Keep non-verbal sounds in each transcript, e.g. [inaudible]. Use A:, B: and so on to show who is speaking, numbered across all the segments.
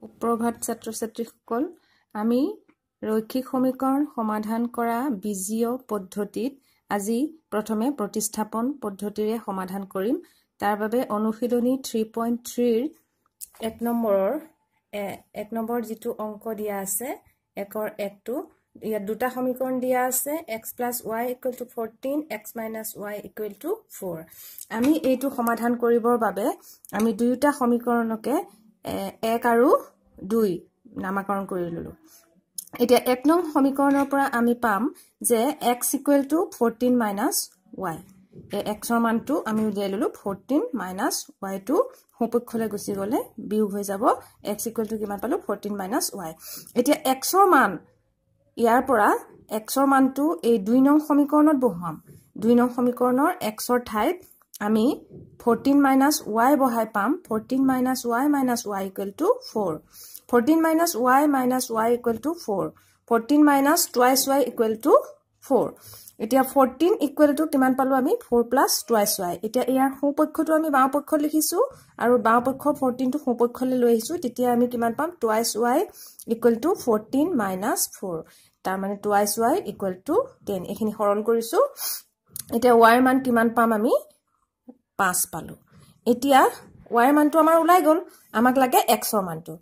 A: সুপ্ৰভাত ছাত্ৰ ছাত্ৰীসকল আমি ৰৈক্ষিক সমীকৰণ সমাধান কৰা বীজীয় পদ্ধতিত আজি প্ৰথমে প্ৰতিস্থাপন পদ্ধতিৰে সমাধান কৰিম তাৰ বাবে অনুশীলনী থ্ৰী পইণ্ট থ্ৰীৰ এক নম্বৰৰ এক নম্বৰ যিটো অংক দিয়া আছে একৰ একটো ইয়াত দুটা সমীকৰণ দিয়া আছে X plus Y equal to fourteen X minus Y equal to four আমি এইটো সমাধান কৰিবৰ বাবে আমি দুয়োটা সমীকৰণকে এক আৰু দুই নামাকৰণ কৰি ল'লোঁ এতিয়া এক নং সমীকৰণৰ পৰা আমি পাম যে X equal to fourteen minus Y এই এক্সৰ মানটো আমি উলিয়াই ল'লোঁ ফৰটিন মাইনাছ ৱাই ৱাইটো সুপক্ষলৈ গুচি গ'লে বিয়োগ হৈ যাব এক্স ইকুৱেল টু কিমান পালোঁ ফৰটিন মাইনাছ ৱাই এতিয়া এক্সৰ মান ইয়াৰ পৰা এক্সৰ মানটো এই দুই নং সমীকৰণত বহুৱাম দুই নং সমীকৰণৰ এক্সৰ ঠাইত আমি 14 মাইনাস ৱাই বহাই পাম fourteen minus Y minus Y equal to four fourteen minus Y minus Y equal to four fourteen minus twice Y equal to four এতিয়া ফোৰটিন ইকুৱেল টু কিমান পালো আমি ফোর প্লাস টুয়াইছ ওয়াই এটা ইয়ার সুপক্ষ আমি বাওঁ বাঁপক্ষ লিখিছো আর বাঁপক্ষ ফোরটিন লৈ লো তেতিয়া আমি কিমান পাম twice Y equal to fourteen minus four তাৰমানে twice Y equal to ten এইখিনি সৰণ কৰিছোঁ এতিয়া ৱাইৰ মান কিমান পাম আমি পাঁচ পালোঁ এতিয়া ৱাইৰ মানটো আমাৰ ওলাই গ'ল আমাক লাগে এক্সৰ মানটো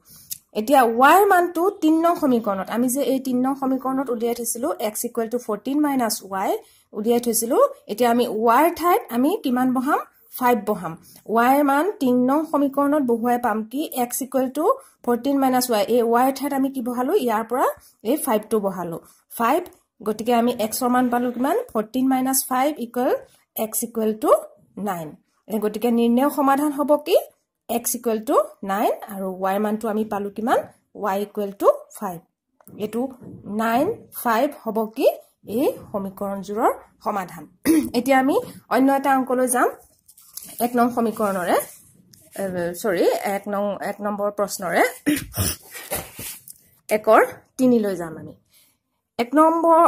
A: এতিয়া ৱাইৰ মানটো তিন নং সমীকৰণত আমি যে এই তিন নং সমীকৰণত উলিয়াই থৈছিলোঁ X equal to fourteen minus Y উলিয়াই থৈছিলোঁ এতিয়া আমি ৱাইৰ ঠাইত আমি কিমান বহাম ফাইভ বহাম ৱাইৰ মান তিন নং সমীকৰণত বহুৱাই পাম কি X equal to fourteen minus Y এই ৱাইৰ ঠাইত আমি কি বহালোঁ ইয়াৰ পৰা এই ফাইভটো বহালোঁ ফাইভ গতিকে আমি এক্সৰ মান পালোঁ কিমান fourteen minus five equal X equal to nine গতিকে নিৰ্ণয় সমাধান হ'ব কি এক্স ইকুৱেল টু নাইন আৰু ৱাইৰ মানটো আমি পালোঁ কিমান ৱাই ইকুৱেল টু ফাইভ এইটো নাইন ফাইভ হ'ব কি এই সমীকৰণযোৰৰ সমাধান এতিয়া আমি অন্য এটা অংকলৈ যাম এক নং সমীকৰণৰে চৰি এক নং এক নম্বৰ প্ৰশ্নৰে একৰ তিনিলৈ যাম আমি এক নম্বৰ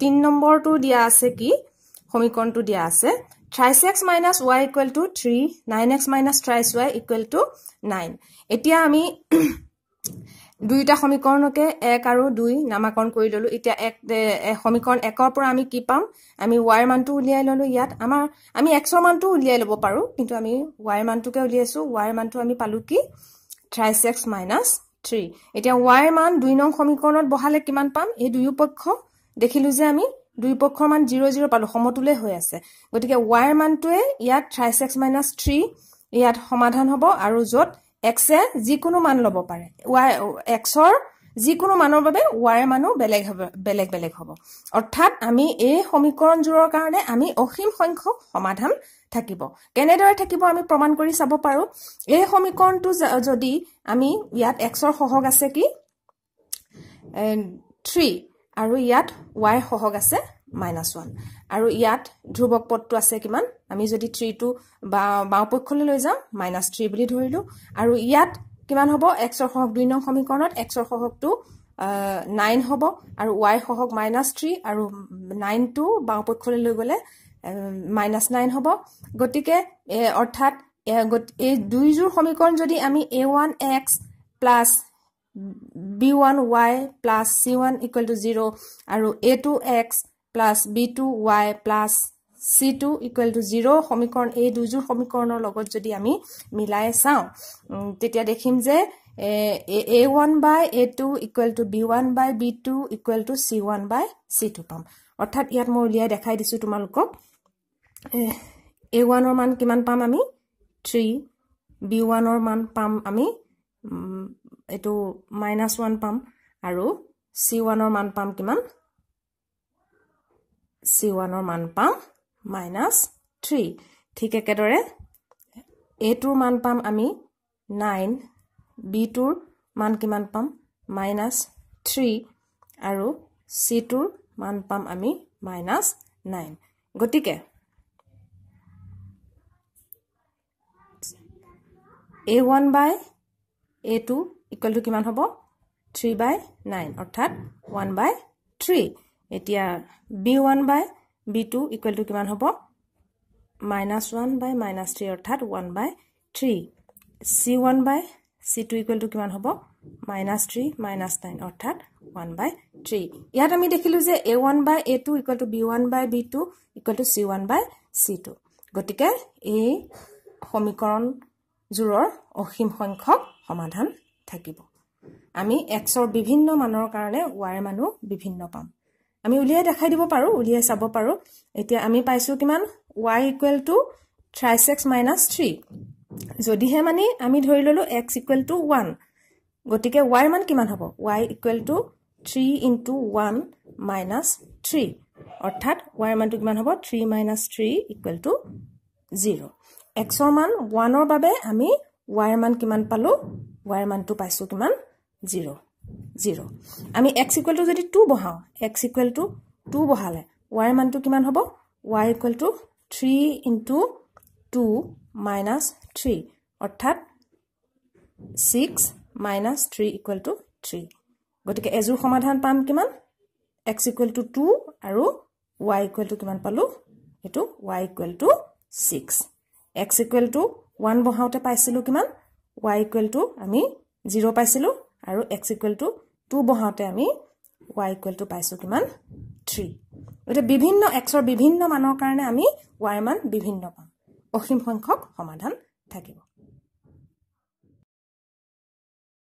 A: তিনি নম্বৰটো দিয়া আছে কি সমীকৰণটো দিয়া আছে thrice x minus Y equal to three nine X minus thrice Y equal to nine এতিয়া আমি [clears throat] দুয়োটা সমীকৰণকে এক আৰু দুই নামাকৰণ কৰি ললোঁ এতিয়া এক সমীকৰণ একৰ পৰা আমি কি পাম আমি ৱাইৰ মানটো উলিয়াই ললোঁ ইয়াত আমাৰ আমি এক্সৰ মানটো উলিয়াই ল'ব পাৰোঁ কিন্তু আমি ৱাইৰ মানটোকে উলিয়াইছোঁ ৱাইৰ মানটো আমি পালোঁ কি থ্ৰাইছ এক্স মাইনাছ থ্ৰী এতিয়া ৱাইৰ মান দুই নং সমীকৰণত বহালে কিমান পাম এই দুয়ো পক্ষ দেখিলোঁ যে আমি দুয়োপক্ষৰ মান জিৰ' জিৰ' পালো সমতুলে হৈ আছে গতিকে ৱাইৰ মানটোৱে ইয়াত থ্ৰাইছ এক্স মাইনাছ থ্ৰী ইয়াত সমাধান হ'ব আৰু য'ত এক্সে যিকোনো মান ল'ব পাৰে ৱাই এক্সৰ যিকোনো মানৰ বাবে ৱাইৰ মানো বেলেগ হ'ব বেলেগ বেলেগ হ'ব অৰ্থাৎ আমি এই সমীকৰণযোৰৰ কাৰণে আমি অসীম সংখ্যক সমাধান থাকিব কেনেদৰে থাকিব আমি প্ৰমাণ কৰি চাব পাৰোঁ এই সমীকৰণটো যদি আমি ইয়াত এক্সৰ সহগ আছে কি থ্ৰী আৰু ইয়াত ৱাই সহক আছে মাইনাছ ওৱান আৰু ইয়াত ধ্ৰুৱক পদটো আছে কিমান আমি যদি থ্ৰীটো বা বাওঁপক্ষলৈ লৈ যাওঁ মাইনাছ থ্ৰী বুলি ধৰিলোঁ আৰু ইয়াত কিমান হ'ব এক্সৰ সহক দুই নং সমীকৰণত এক্সৰ সহকটো নাইন হ'ব আৰু ৱাই সহক মাইনাছ থ্ৰী আৰু নাইনটো বাওঁপক্ষলৈ লৈ গ'লে মাইনাছ নাইন হ'ব গতিকে অৰ্থাৎ এই দুইযোৰ সমীকৰণ যদি আমি A one X plus B one Y plus C one equal to zero' আৰু A two X plus B two Y plus C two equal to zero' সমীকৰণ এই দুযোৰ সমীকৰণৰ লগত যদি আমি মিলাই চাওঁ তেতিয়া দেখিম যে এ one by A two equal to B one by B two equal to C one by C two পাম অৰ্থাৎ ইয়াত মই উলিয়াই দেখাই দিছোঁ তোমালোকক এ ওৱানৰ মান কিমান পাম আমি থ্ৰী বি ওৱানৰ মান পাম আমি এইটো মাইনাচ ওৱান পাম আৰু চি ওৱানৰ মান পাম কিমান চি ওৱানৰ মান পাম মাইনাচ থ্ৰী ঠিক একেদৰে এ টুৰ মান পাম আমি নাইন বি টুৰ মান কিমান পাম মাইনাচ থ্ৰী আৰু চি টুৰ মান পাম আমি মাইনাচ নাইন গতিকে a one by A two equal to কিমান হ'ব থ্ৰী বাই নাইন অৰ্থাৎ ওৱান বাই থ্ৰী এতিয়া b one by B two equal to কিমান হ'ব minus one by minus three অৰ্থাৎ one by three c one by C two equal to কিমান হ'ব minus three minus nine অৰ্থাৎ one by three ইয়াত আমি দেখিলোঁ যে এ one by A two equal to B one by B two equal to C one by C two গতিকে এই সমীকৰণযোৰৰ অসীম সংখ্যক সমাধান থাকিব আমি এক্সৰ বিভিন্ন মানৰ কাৰণে ৱাইৰ মানো বিভিন্ন পাম আমি উলিয়াই দেখাই দিব পাৰোঁ উলিয়াই চাব পাৰোঁ এতিয়া আমি পাইছোঁ কিমান Y equal to thrice x minus three যদিহে মানে আমি ধৰি ললোঁ এক্স ইকুৱেল টু ওৱান গতিকে ৱাইৰ মান কিমান হ'ব y equal to three into one minus three অৰ্থাৎ ৱাইৰ মানটো কিমান হ'ব three minus three equal to zero' এক্সৰ মান ওৱানৰ বাবে আমি ৱাইৰ মান কিমান পালোঁ ৱাইৰ মানটো পাইছোঁ কিমান জিৰ' জিৰ' আমি এক্স ইকুৱেল টু যদি টু বহাওঁ এক্স ইকুৱেল টু টু বহালে ৱাইৰ মানটো কিমান হ'ব y equal to three into two minus three অৰ্থাৎ six minus three equal to three গতিকে এযোৰ সমাধান পাম কিমান এক্স ইকুৱেল টু টু আৰু ৱাই ইকুৱেল টু কিমান পালোঁ সেইটো y equal to six x equal to one বহাওঁতে পাইছিলোঁ কিমান ৱাই ইকুৱেল টু আমি জিৰ' পাইছিলোঁ আৰু এক্স ইকুৱেল টু টু বহাওঁতে আমি ৱাই ইকুৱেল টু পাইছোঁ কিমান থ্ৰী গতিকে বিভিন্ন এক্সৰ বিভিন্ন মানৰ কাৰণে আমি ৱাইৰ মান বিভিন্ন পাম অসীম সংখ্যক সমাধান থাকিব